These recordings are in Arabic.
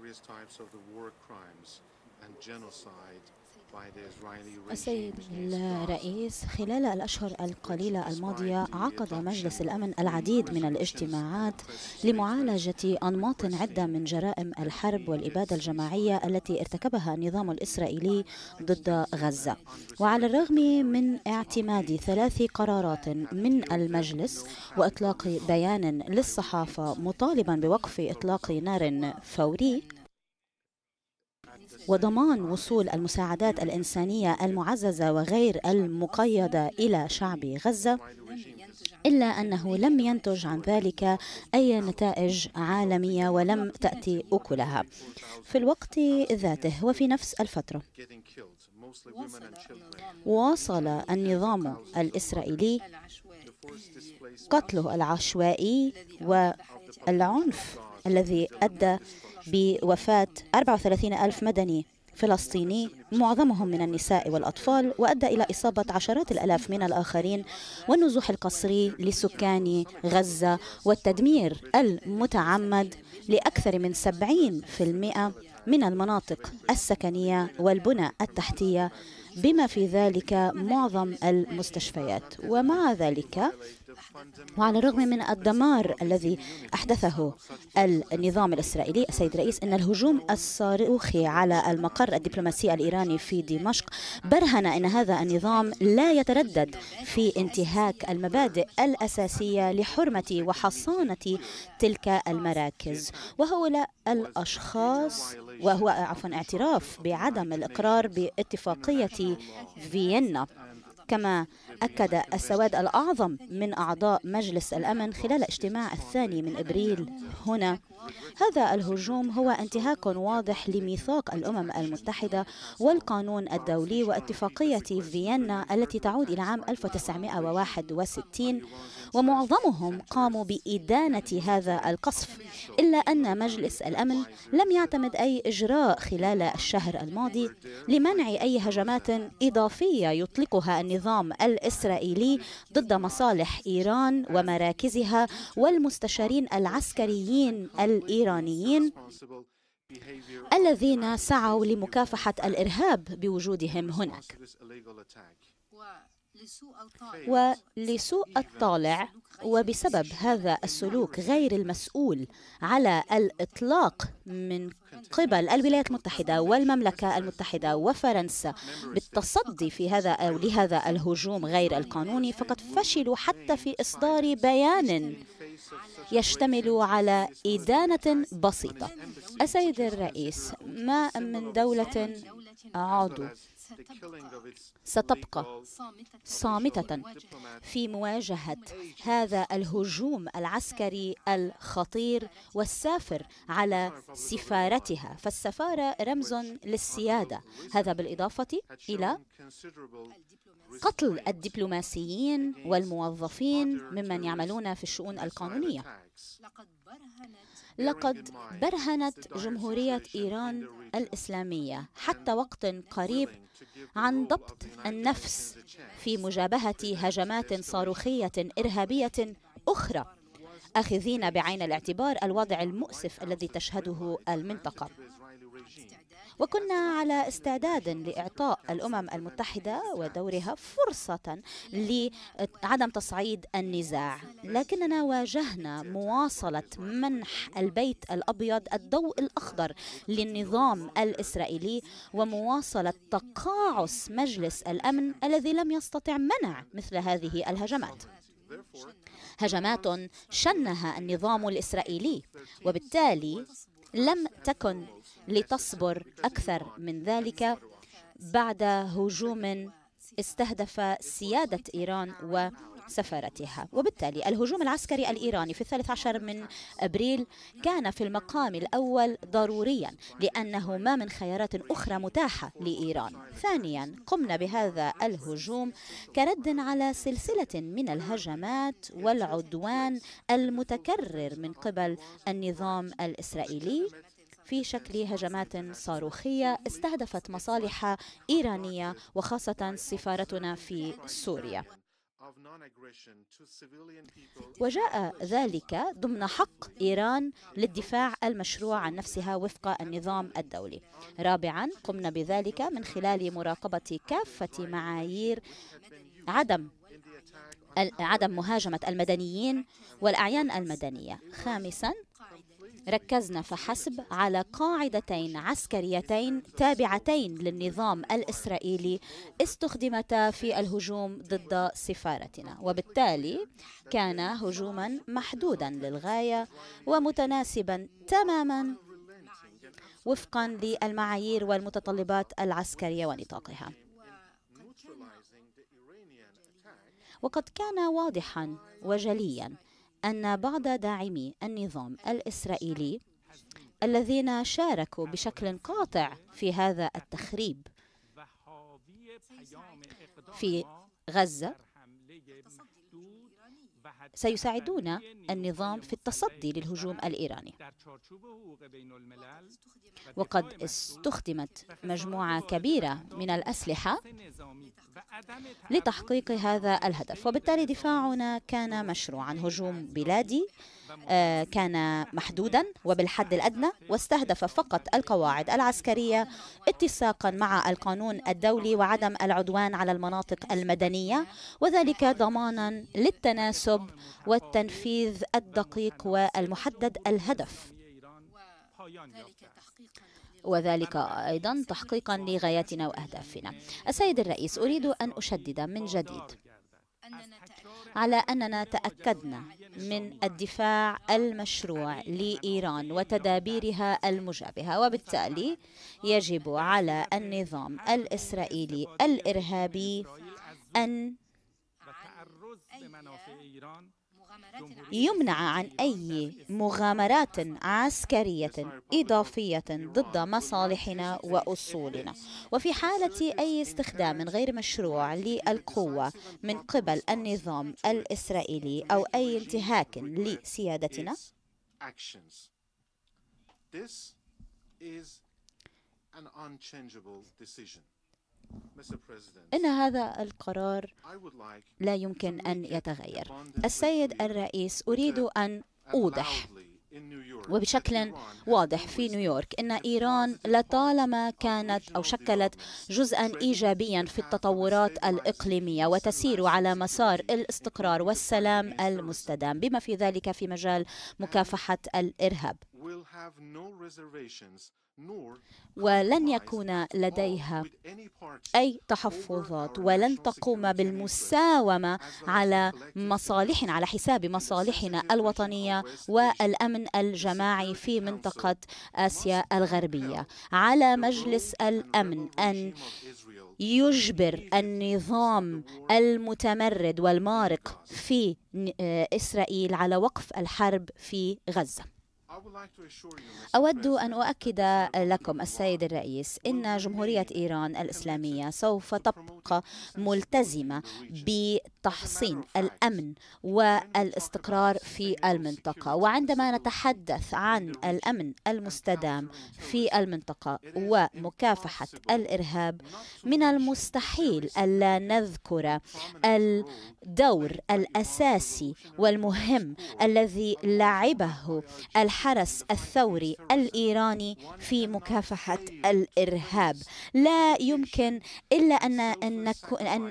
various types of the war crimes and genocide السيد الرئيس خلال الأشهر القليلة الماضية عقد مجلس الأمن العديد من الاجتماعات لمعالجة أنماط عدة من جرائم الحرب والإبادة الجماعية التي ارتكبها النظام الإسرائيلي ضد غزة وعلى الرغم من اعتماد ثلاث قرارات من المجلس وإطلاق بيان للصحافة مطالبا بوقف إطلاق نار فوري وضمان وصول المساعدات الإنسانية المعززة وغير المقيدة إلى شعب غزة إلا أنه لم ينتج عن ذلك أي نتائج عالمية ولم تأتي أكلها في الوقت ذاته وفي نفس الفترة واصل النظام الإسرائيلي قتله العشوائي والعنف الذي أدى بوفاة 34 ألف مدني فلسطيني معظمهم من النساء والأطفال وأدى إلى إصابة عشرات الألاف من الآخرين والنزوح القسري لسكان غزة والتدمير المتعمد لأكثر من 70% من المناطق السكنية والبنى التحتية بما في ذلك معظم المستشفيات ومع ذلك وعلى الرغم من الدمار الذي أحدثه النظام الإسرائيلي السيد الرئيس أن الهجوم الصاروخي على المقر الدبلوماسي الإيراني في دمشق برهن أن هذا النظام لا يتردد في انتهاك المبادئ الأساسية لحرمة وحصانة تلك المراكز وهؤلاء الأشخاص وهو عفوا اعتراف بعدم الإقرار باتفاقية فيينا كما أكد السواد الأعظم من أعضاء مجلس الأمن خلال اجتماع الثاني من إبريل هنا هذا الهجوم هو انتهاك واضح لميثاق الأمم المتحدة والقانون الدولي واتفاقية فيينا التي تعود إلى عام 1961 ومعظمهم قاموا بإدانة هذا القصف إلا أن مجلس الأمن لم يعتمد أي إجراء خلال الشهر الماضي لمنع أي هجمات إضافية يطلقها النظام النظام الإسرائيلي ضد مصالح إيران ومراكزها والمستشارين العسكريين الإيرانيين الذين سعوا لمكافحة الإرهاب بوجودهم هناك ولسوء الطالع وبسبب هذا السلوك غير المسؤول على الإطلاق من قبل الولايات المتحدة والمملكة المتحدة وفرنسا بالتصدي في هذا أو لهذا الهجوم غير القانوني فقد فشلوا حتى في إصدار بيان يشتمل على إدانة بسيطة السيد الرئيس ما من دولة عضو ستبقى صامتة في مواجهة هذا الهجوم العسكري الخطير والسافر على سفارتها فالسفارة رمز للسيادة هذا بالإضافة إلى قتل الدبلوماسيين والموظفين ممن يعملون في الشؤون القانونية لقد برهنت جمهورية إيران الإسلامية حتى وقت قريب عن ضبط النفس في مجابهة هجمات صاروخية إرهابية أخرى أخذين بعين الاعتبار الوضع المؤسف الذي تشهده المنطقة وكنا على استعداد لإعطاء الأمم المتحدة ودورها فرصة لعدم تصعيد النزاع لكننا واجهنا مواصلة منح البيت الأبيض الضوء الأخضر للنظام الإسرائيلي ومواصلة تقاعس مجلس الأمن الذي لم يستطع منع مثل هذه الهجمات هجمات شنها النظام الإسرائيلي وبالتالي لم تكن لتصبر أكثر من ذلك بعد هجوم استهدف سيادة إيران سفارتها وبالتالي الهجوم العسكري الإيراني في الثالث عشر من أبريل كان في المقام الأول ضروريا لأنه ما من خيارات أخرى متاحة لإيران ثانيا قمنا بهذا الهجوم كرد على سلسلة من الهجمات والعدوان المتكرر من قبل النظام الإسرائيلي في شكل هجمات صاروخية استهدفت مصالح إيرانية وخاصة سفارتنا في سوريا وجاء ذلك ضمن حق إيران للدفاع المشروع عن نفسها وفق النظام الدولي رابعا قمنا بذلك من خلال مراقبة كافة معايير عدم عدم مهاجمة المدنيين والأعيان المدنية خامسا ركزنا فحسب على قاعدتين عسكريتين تابعتين للنظام الاسرائيلي استخدمتا في الهجوم ضد سفارتنا وبالتالي كان هجوما محدودا للغايه ومتناسبا تماما وفقا للمعايير والمتطلبات العسكريه ونطاقها وقد كان واضحا وجليا أن بعض داعمي النظام الإسرائيلي الذين شاركوا بشكل قاطع في هذا التخريب في غزة سيساعدون النظام في التصدي للهجوم الإيراني وقد استخدمت مجموعة كبيرة من الأسلحة لتحقيق هذا الهدف وبالتالي دفاعنا كان مشروعا هجوم بلادي آه، كان محدودا وبالحد الادنى واستهدف فقط القواعد العسكريه اتساقا مع القانون الدولي وعدم العدوان على المناطق المدنيه وذلك ضمانا للتناسب والتنفيذ الدقيق والمحدد الهدف وذلك أيضا تحقيقا لغاياتنا وأهدافنا السيد الرئيس أريد أن أشدد من جديد على أننا تأكدنا من الدفاع المشروع لإيران وتدابيرها المجابهة وبالتالي يجب على النظام الإسرائيلي الإرهابي أن يمنع عن أي مغامرات عسكرية إضافية ضد مصالحنا وأصولنا وفي حالة أي استخدام غير مشروع للقوة من قبل النظام الإسرائيلي أو أي انتهاك لسيادتنا This is an unchangeable decision. إن هذا القرار لا يمكن أن يتغير. السيد الرئيس أريد أن أوضح وبشكل واضح في نيويورك ان ايران لطالما كانت او شكلت جزءا ايجابيا في التطورات الاقليميه وتسير على مسار الاستقرار والسلام المستدام بما في ذلك في مجال مكافحه الارهاب ولن يكون لديها أي تحفظات ولن تقوم بالمساومة على مصالح على حساب مصالحنا الوطنية والأمن الجماعي في منطقة آسيا الغربية على مجلس الأمن أن يجبر النظام المتمرد والمارق في آه، إسرائيل على وقف الحرب في غزة أود أن أؤكد لكم السيد الرئيس إن جمهورية إيران الإسلامية سوف تبقى ملتزمة بتحصين الأمن والاستقرار في المنطقة وعندما نتحدث عن الأمن المستدام في المنطقة ومكافحة الإرهاب من المستحيل ألا نذكر الدور الأساسي والمهم الذي لعبه الحرب الحرس الثوري الإيراني في مكافحة الإرهاب لا يمكن إلا أن, أن,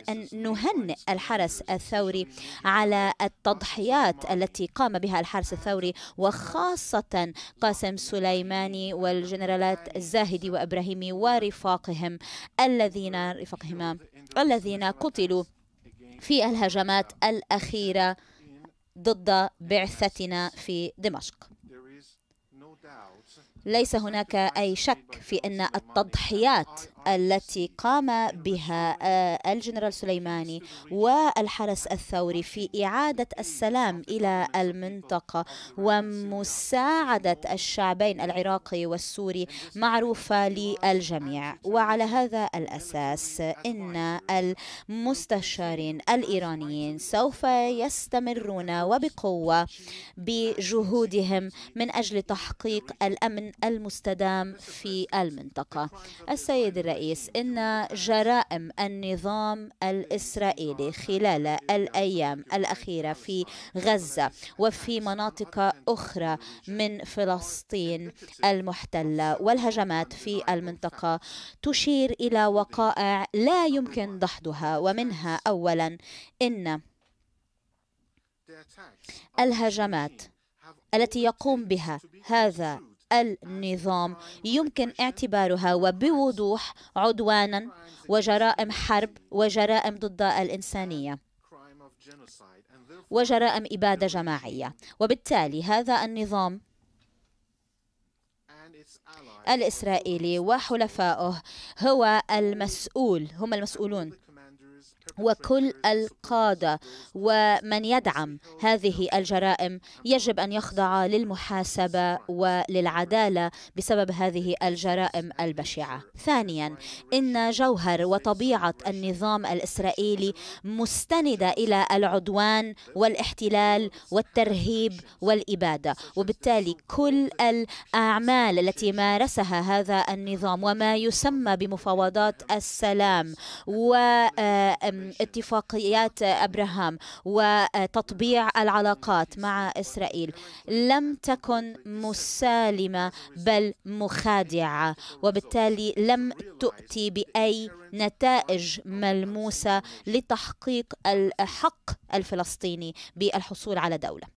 أن نهنئ الحرس الثوري على التضحيات التي قام بها الحرس الثوري وخاصة قاسم سليماني والجنرالات الزاهدي وإبراهيمي ورفاقهم الذين رفاقهما الذين قتلوا في الهجمات الأخيرة ضد بعثتنا في دمشق ليس هناك أي شك في أن التضحيات التي قام بها آه، الجنرال سليماني والحرس الثوري في إعادة السلام إلى المنطقة ومساعدة الشعبين العراقي والسوري معروفة للجميع وعلى هذا الأساس إن المستشارين الإيرانيين سوف يستمرون وبقوة بجهودهم من أجل تحقيق الأمن المستدام في المنطقة السيد الرئيس الرئيس إن جرائم النظام الإسرائيلي خلال الأيام الأخيرة في غزة وفي مناطق أخرى من فلسطين المحتلة والهجمات في المنطقة تشير إلى وقائع لا يمكن دحضها ومنها أولا إن الهجمات التي يقوم بها هذا النظام يمكن اعتبارها وبوضوح عدوانا وجرائم حرب وجرائم ضد الإنسانية وجرائم إبادة جماعية وبالتالي هذا النظام الإسرائيلي وحلفائه هو المسؤول هم المسؤولون وكل القادة ومن يدعم هذه الجرائم يجب أن يخضع للمحاسبة وللعدالة بسبب هذه الجرائم البشعة ثانيا إن جوهر وطبيعة النظام الإسرائيلي مستندة إلى العدوان والاحتلال والترهيب والإبادة وبالتالي كل الأعمال التي مارسها هذا النظام وما يسمى بمفاوضات السلام و اتفاقيات ابراهام وتطبيع العلاقات مع اسرائيل لم تكن مسالمه بل مخادعه وبالتالي لم تؤتي باي نتائج ملموسه لتحقيق الحق الفلسطيني بالحصول على دوله